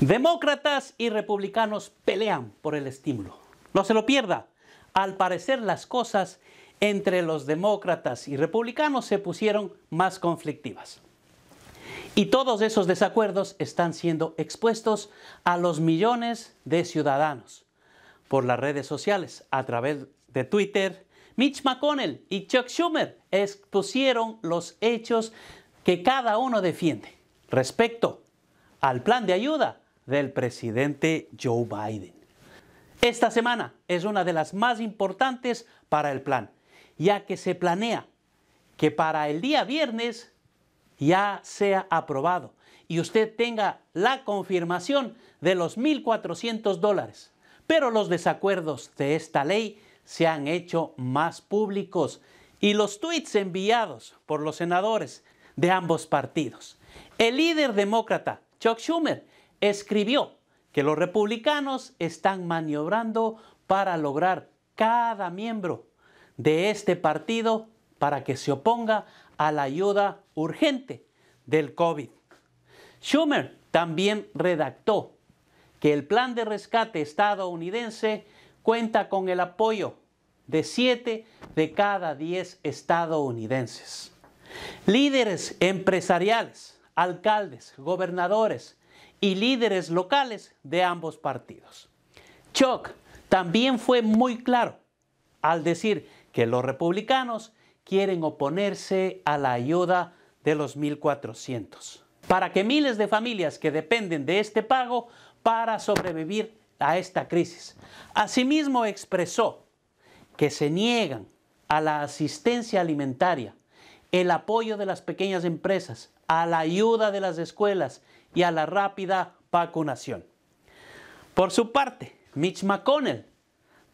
Demócratas y republicanos pelean por el estímulo. No se lo pierda. Al parecer las cosas entre los demócratas y republicanos se pusieron más conflictivas. Y todos esos desacuerdos están siendo expuestos a los millones de ciudadanos por las redes sociales, a través de Twitter. Mitch McConnell y Chuck Schumer expusieron los hechos que cada uno defiende respecto al plan de ayuda del presidente Joe Biden. Esta semana es una de las más importantes para el plan, ya que se planea que para el día viernes ya sea aprobado y usted tenga la confirmación de los 1.400 dólares. Pero los desacuerdos de esta ley se han hecho más públicos y los tweets enviados por los senadores de ambos partidos. El líder demócrata Chuck Schumer escribió que los republicanos están maniobrando para lograr cada miembro de este partido para que se oponga a la ayuda urgente del COVID. Schumer también redactó que el plan de rescate estadounidense cuenta con el apoyo de 7 de cada 10 estadounidenses. Líderes empresariales, alcaldes, gobernadores, y líderes locales de ambos partidos. Chuck también fue muy claro al decir que los republicanos quieren oponerse a la ayuda de los 1.400 para que miles de familias que dependen de este pago para sobrevivir a esta crisis. Asimismo expresó que se niegan a la asistencia alimentaria, el apoyo de las pequeñas empresas, a la ayuda de las escuelas y a la rápida vacunación. Por su parte, Mitch McConnell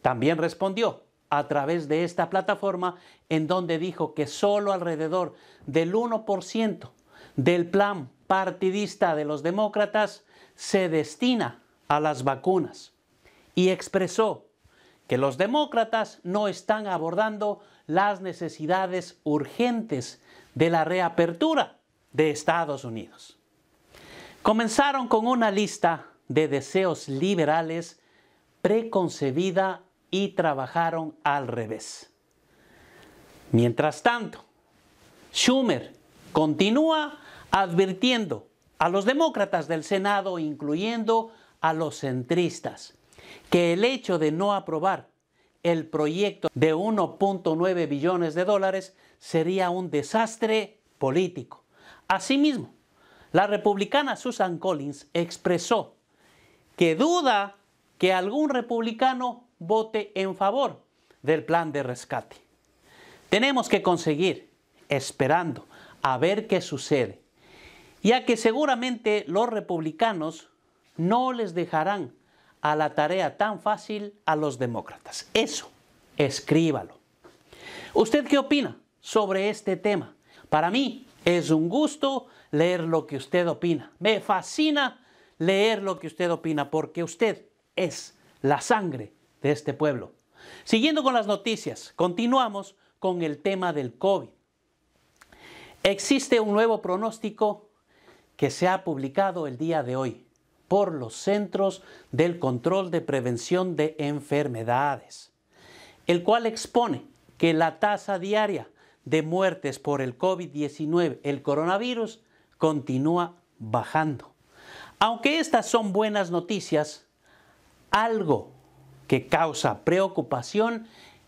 también respondió a través de esta plataforma en donde dijo que solo alrededor del 1% del plan partidista de los demócratas se destina a las vacunas y expresó que los demócratas no están abordando las necesidades urgentes de la reapertura de Estados Unidos. Comenzaron con una lista de deseos liberales preconcebida y trabajaron al revés. Mientras tanto, Schumer continúa advirtiendo a los demócratas del Senado, incluyendo a los centristas, que el hecho de no aprobar el proyecto de 1.9 billones de dólares sería un desastre político. Asimismo, la republicana Susan Collins expresó que duda que algún republicano vote en favor del plan de rescate. Tenemos que conseguir, esperando a ver qué sucede, ya que seguramente los republicanos no les dejarán a la tarea tan fácil a los demócratas. Eso, escríbalo. ¿Usted qué opina sobre este tema? Para mí, es un gusto leer lo que usted opina. Me fascina leer lo que usted opina porque usted es la sangre de este pueblo. Siguiendo con las noticias, continuamos con el tema del COVID. Existe un nuevo pronóstico que se ha publicado el día de hoy por los Centros del Control de Prevención de Enfermedades, el cual expone que la tasa diaria de muertes por el COVID-19, el coronavirus, continúa bajando. Aunque estas son buenas noticias, algo que causa preocupación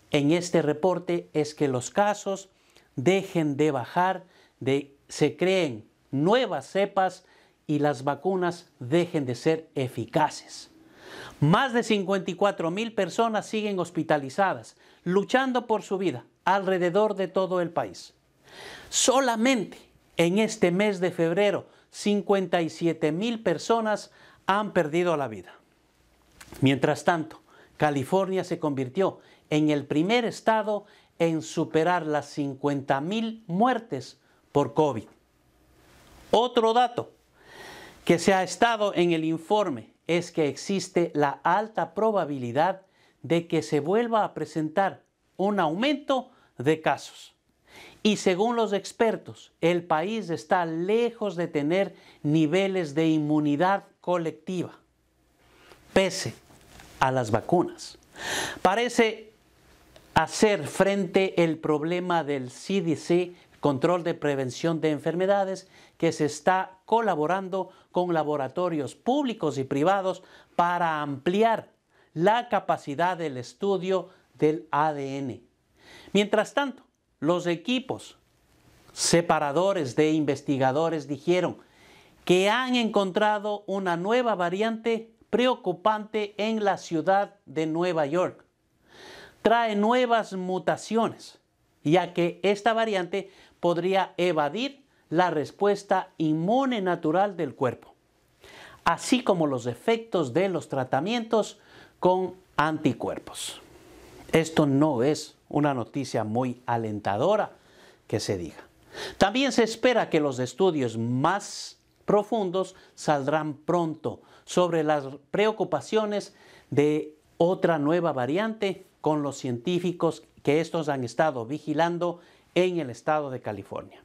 en este reporte es que los casos dejen de bajar, de, se creen nuevas cepas y las vacunas dejen de ser eficaces. Más de 54 mil personas siguen hospitalizadas, luchando por su vida alrededor de todo el país. Solamente en este mes de febrero, 57 mil personas han perdido la vida. Mientras tanto, California se convirtió en el primer estado en superar las 50 mil muertes por COVID. Otro dato que se ha estado en el informe es que existe la alta probabilidad de que se vuelva a presentar un aumento de casos. Y según los expertos, el país está lejos de tener niveles de inmunidad colectiva, pese a las vacunas. Parece hacer frente el problema del CDC control de prevención de enfermedades, que se está colaborando con laboratorios públicos y privados para ampliar la capacidad del estudio del ADN. Mientras tanto, los equipos separadores de investigadores dijeron que han encontrado una nueva variante preocupante en la ciudad de Nueva York. Trae nuevas mutaciones, ya que esta variante podría evadir la respuesta inmune natural del cuerpo, así como los efectos de los tratamientos con anticuerpos. Esto no es una noticia muy alentadora que se diga. También se espera que los estudios más profundos saldrán pronto sobre las preocupaciones de otra nueva variante con los científicos que estos han estado vigilando en el estado de California,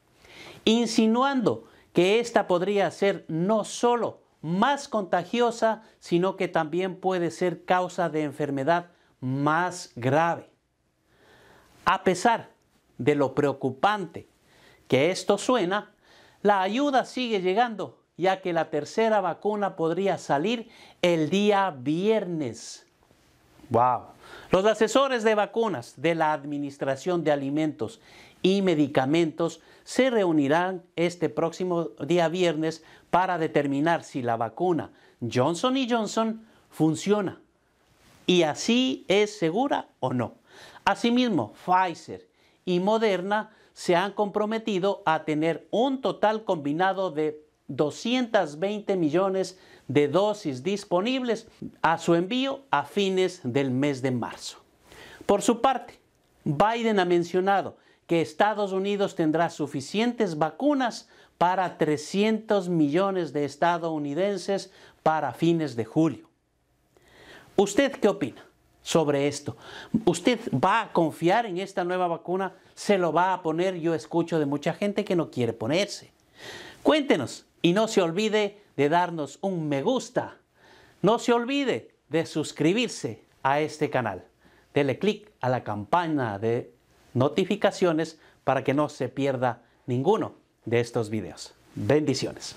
insinuando que esta podría ser no solo más contagiosa, sino que también puede ser causa de enfermedad más grave. A pesar de lo preocupante que esto suena, la ayuda sigue llegando, ya que la tercera vacuna podría salir el día viernes. ¡Wow! Los asesores de vacunas de la Administración de Alimentos y Medicamentos se reunirán este próximo día viernes para determinar si la vacuna Johnson Johnson funciona y así es segura o no. Asimismo, Pfizer y Moderna se han comprometido a tener un total combinado de 220 millones de dosis disponibles a su envío a fines del mes de marzo. Por su parte, Biden ha mencionado que Estados Unidos tendrá suficientes vacunas para 300 millones de estadounidenses para fines de julio. ¿Usted qué opina sobre esto? ¿Usted va a confiar en esta nueva vacuna? ¿Se lo va a poner? Yo escucho de mucha gente que no quiere ponerse. Cuéntenos y no se olvide de darnos un me gusta. No se olvide de suscribirse a este canal. Dele clic a la campana de notificaciones para que no se pierda ninguno de estos videos. Bendiciones.